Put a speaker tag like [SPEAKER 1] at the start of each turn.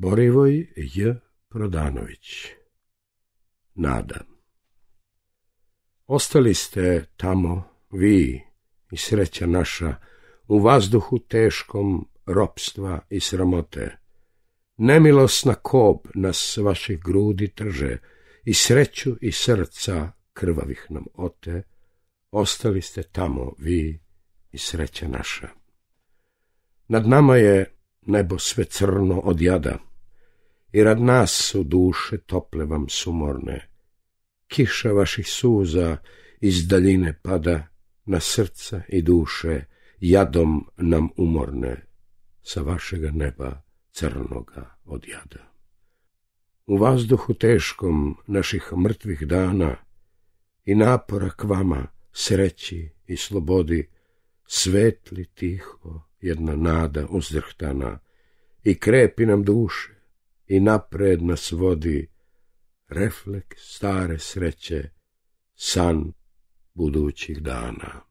[SPEAKER 1] Borivoj J. Prodanović Nada Ostali ste tamo, vi i sreća naša, u vazduhu teškom ropstva i sramote. Nemilosna kob nas s vaših grudi trže i sreću i srca krvavih nam ote. Ostali ste tamo, vi i sreća naša. Nad nama je nebo sve crno od jada, i rad nas su duše tople vam sumorne. Kiša vaših suza iz daljine pada na srca i duše, jadom nam umorne sa vašega neba crnoga od jada. U vazduhu teškom naših mrtvih dana i napora k vama sreći i slobodi svetli tiho jedna nada uzdrhtana i krepi nam duše i napred nas vodi refleks stare sreće, san budućih dana.